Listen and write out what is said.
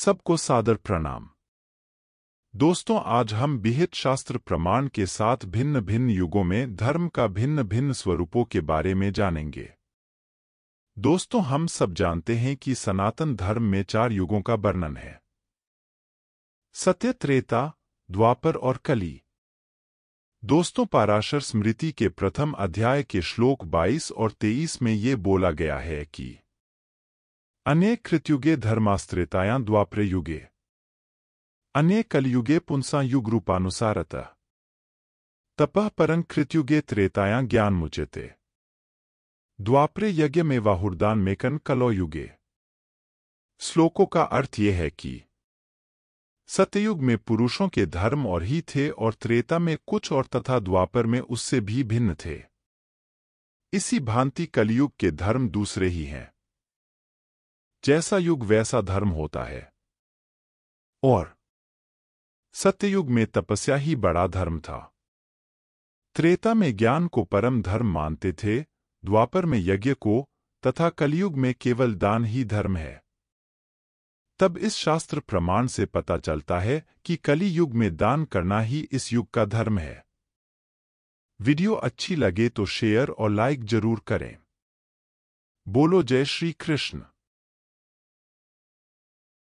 सबको सादर प्रणाम दोस्तों आज हम विहित शास्त्र प्रमाण के साथ भिन्न भिन्न युगों में धर्म का भिन्न भिन्न स्वरूपों के बारे में जानेंगे दोस्तों हम सब जानते हैं कि सनातन धर्म में चार युगों का वर्णन है सत्य त्रेता द्वापर और कली दोस्तों पाराशर स्मृति के प्रथम अध्याय के श्लोक 22 और 23 में ये बोला गया है कि अनेक कृतयुगे धर्मास्त्रेतायां द्वापर युगे अनेक कलयुगे पुंसा युग रूपानुसार तपह परं कृतयुगे त्रेतायां ज्ञान मुचेते द्वापरे यज्ञ में वाहुर्दान मेकन कलो युगे श्लोकों का अर्थ यह है कि सत्ययुग में पुरुषों के धर्म और ही थे और त्रेता में कुछ और तथा द्वापर में उससे भी भिन्न थे इसी भांति कलयुग के धर्म दूसरे ही हैं जैसा युग वैसा धर्म होता है और सत्ययुग में तपस्या ही बड़ा धर्म था त्रेता में ज्ञान को परम धर्म मानते थे द्वापर में यज्ञ को तथा कलयुग में केवल दान ही धर्म है तब इस शास्त्र प्रमाण से पता चलता है कि कली युग में दान करना ही इस युग का धर्म है वीडियो अच्छी लगे तो शेयर और लाइक जरूर करें बोलो जय श्री कृष्ण